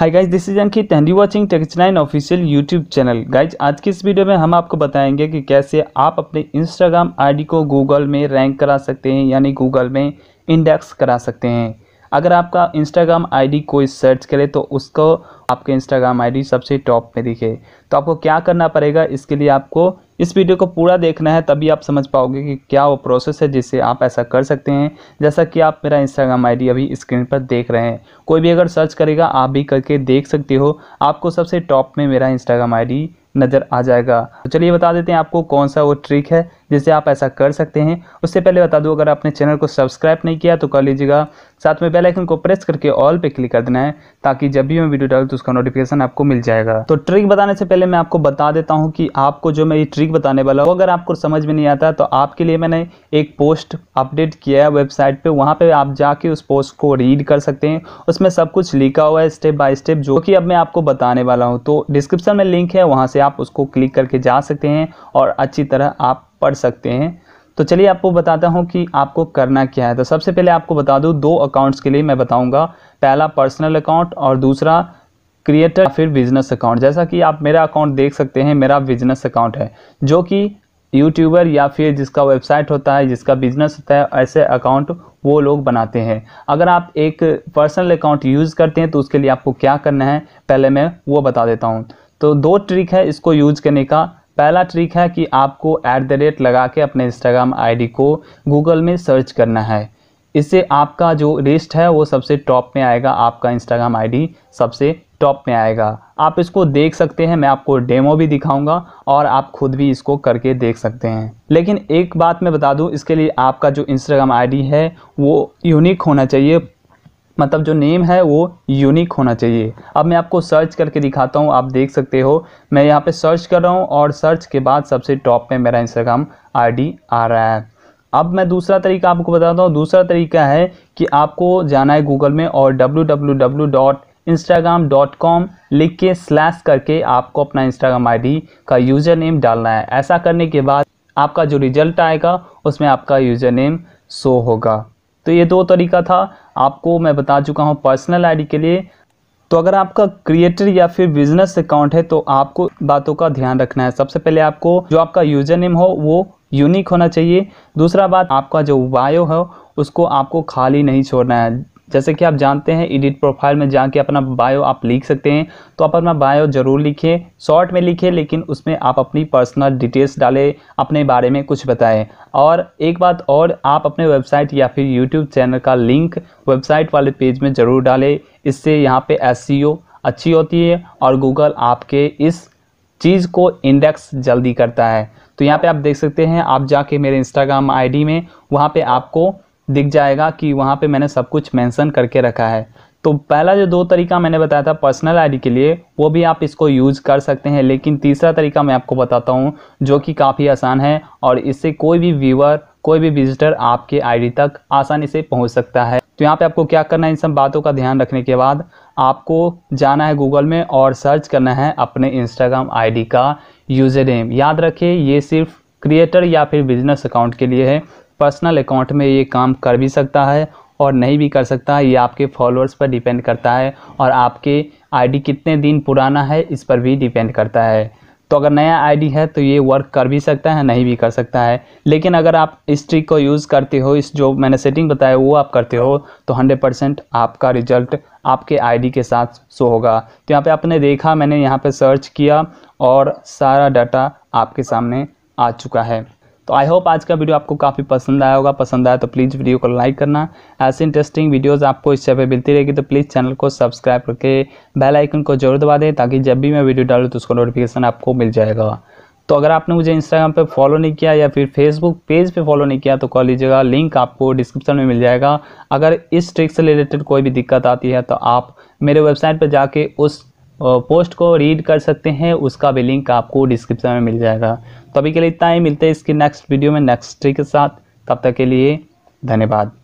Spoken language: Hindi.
hi guys this is Ankit and you watching nine official YouTube channel guys आज की इस वीडियो में हम आपको बताएंगे कि कैसे आप अपने इंस्टाग्राम आईडी को गूगल में रैंक करा सकते हैं यानी गूगल में इंडेक्स करा सकते हैं अगर आपका इंस्टाग्राम आईडी कोई सर्च करे तो उसको आपके इंस्टाग्राम आईडी सबसे टॉप में दिखे तो आपको क्या करना पड़ेगा इसके लिए आपको इस वीडियो को पूरा देखना है तभी आप समझ पाओगे कि क्या वो प्रोसेस है जिससे आप ऐसा कर सकते हैं जैसा कि आप मेरा इंस्टाग्राम आईडी अभी स्क्रीन पर देख रहे हैं कोई भी अगर सर्च करेगा आप भी करके देख सकते हो आपको सबसे टॉप में मेरा इंस्टाग्राम आईडी नज़र आ जाएगा तो चलिए बता देते हैं आपको कौन सा वो ट्रिक है जिससे आप ऐसा कर सकते हैं उससे पहले बता दूँ अगर आपने चैनल को सब्सक्राइब नहीं किया तो कर लीजिएगा साथ में बेल आइकन को प्रेस करके ऑल पे क्लिक कर देना है ताकि जब भी मैं वीडियो डालूँ तो उसका नोटिफिकेशन आपको मिल जाएगा तो ट्रिक बताने से पहले मैं आपको बता देता हूँ कि आपको जो मैं ये ट्रिक बताने वाला हूँ अगर आपको समझ में नहीं आता तो आपके लिए मैंने एक पोस्ट अपडेट किया है वेबसाइट पर वहाँ पर आप जाके उस पोस्ट को रीड कर सकते हैं उसमें सब कुछ लिखा हुआ है स्टेप बाय स्टेप जो कि अब मैं आपको बताने वाला हूँ तो डिस्क्रिप्शन में लिंक है वहाँ से आप उसको क्लिक करके जा सकते हैं और अच्छी तरह आप पढ़ सकते हैं तो चलिए आपको बताता हूँ कि आपको करना क्या है तो सबसे पहले आपको बता दूँ दो अकाउंट्स के लिए मैं बताऊँगा पहला पर्सनल अकाउंट और दूसरा क्रिएटर फिर बिजनेस अकाउंट जैसा कि आप मेरा अकाउंट देख सकते हैं मेरा बिजनेस अकाउंट है जो कि यूट्यूबर या फिर जिसका वेबसाइट होता है जिसका बिजनेस होता है ऐसे अकाउंट वो लोग बनाते हैं अगर आप एक पर्सनल अकाउंट यूज़ करते हैं तो उसके लिए आपको क्या करना है पहले मैं वो बता देता हूँ तो दो ट्रिक है इसको यूज करने का पहला ट्रिक है कि आपको ऐट द रेट लगा के अपने इंस्टाग्राम आईडी को गूगल में सर्च करना है इससे आपका जो लिस्ट है वो सबसे टॉप में आएगा आपका इंस्टाग्राम आईडी सबसे टॉप में आएगा आप इसको देख सकते हैं मैं आपको डेमो भी दिखाऊंगा और आप खुद भी इसको करके देख सकते हैं लेकिन एक बात मैं बता दूं इसके लिए आपका जो इंस्टाग्राम आईडी है वो यूनिक होना चाहिए मतलब जो नेम है वो यूनिक होना चाहिए अब मैं आपको सर्च करके दिखाता हूँ आप देख सकते हो मैं यहाँ पे सर्च कर रहा हूँ और सर्च के बाद सबसे टॉप पे मेरा इंस्टाग्राम आईडी आ रहा है अब मैं दूसरा तरीका आपको बताता हूँ दूसरा तरीका है कि आपको जाना है गूगल में और डब्ल्यू डॉट इंस्टाग्राम कॉम लिख के स्लैश करके आपको अपना इंस्टाग्राम आईडी का यूज़र नेम डालना है ऐसा करने के बाद आपका जो रिजल्ट आएगा उसमें आपका यूज़र नेम शो होगा तो ये दो तरीका था आपको मैं बता चुका हूँ पर्सनल आईडी के लिए तो अगर आपका क्रिएटर या फिर बिजनेस अकाउंट है तो आपको बातों का ध्यान रखना है सबसे पहले आपको जो आपका यूजर नेम हो वो यूनिक होना चाहिए दूसरा बात आपका जो बायो हो उसको आपको खाली नहीं छोड़ना है जैसे कि आप जानते हैं एडिट प्रोफाइल में जाके अपना बायो आप लिख सकते हैं तो आप अपना बायो जरूर लिखें शॉर्ट में लिखें लेकिन उसमें आप अपनी पर्सनल डिटेल्स डालें अपने बारे में कुछ बताएं और एक बात और आप अपने वेबसाइट या फिर यूट्यूब चैनल का लिंक वेबसाइट वाले पेज में ज़रूर डालें इससे यहाँ पर एस e अच्छी होती है और गूगल आपके इस चीज़ को इंडेक्स जल्दी करता है तो यहाँ पे आप देख सकते हैं आप जाके मेरे इंस्टाग्राम आईडी में वहाँ पे आपको दिख जाएगा कि वहाँ पे मैंने सब कुछ मेंशन करके रखा है तो पहला जो दो तरीका मैंने बताया था पर्सनल आईडी के लिए वो भी आप इसको यूज़ कर सकते हैं लेकिन तीसरा तरीका मैं आपको बताता हूँ जो कि काफ़ी आसान है और इससे कोई भी व्यूअर कोई भी विजिटर आपके आईडी तक आसानी से पहुँच सकता है तो यहाँ पे आपको क्या करना है इन सब बातों का ध्यान रखने के बाद आपको जाना है गूगल में और सर्च करना है अपने इंस्टाग्राम आई का यूज़र नेम याद रखें ये सिर्फ क्रिएटर या फिर बिजनेस अकाउंट के लिए है पर्सनल अकाउंट में ये काम कर भी सकता है और नहीं भी कर सकता है ये आपके फॉलोअर्स पर डिपेंड करता है और आपके आईडी कितने दिन पुराना है इस पर भी डिपेंड करता है तो अगर नया आईडी है तो ये वर्क कर भी सकता है नहीं भी कर सकता है लेकिन अगर आप इस ट्रिक को यूज़ करते हो इस जो मैंने सेटिंग बताया वो आप करते हो तो 100 परसेंट आपका रिजल्ट आपके आईडी के साथ शो होगा तो यहाँ पे आपने देखा मैंने यहाँ पे सर्च किया और सारा डाटा आपके सामने आ चुका है तो आई होप आज का वीडियो आपको काफ़ी पसंद आया होगा पसंद आया तो प्लीज़ वीडियो को लाइक करना ऐसे इंटरेस्टिंग वीडियोस आपको इस चैनल मिलती रहेगी तो प्लीज़ चैनल को सब्सक्राइब करके बेल आइकन को जरूर दबा दें ताकि जब भी मैं वीडियो डालूँ तो उसका नोटिफिकेशन आपको मिल जाएगा तो अगर आपने मुझे इंस्टाग्राम पे फॉलो नहीं किया या फिर फेसबुक पेज पे फॉलो नहीं किया तो कॉल लीजिएगा लिंक आपको डिस्क्रिप्शन में मिल जाएगा अगर इस ट्रिक से रिलेटेड कोई भी दिक्कत आती है तो आप मेरे वेबसाइट पर जाके उस पोस्ट को रीड कर सकते हैं उसका भी लिंक आपको डिस्क्रिप्शन में मिल जाएगा तो अभी के लिए इतना ही मिलते हैं इसकी नेक्स्ट वीडियो में नेक्स्ट के साथ तब तक के लिए धन्यवाद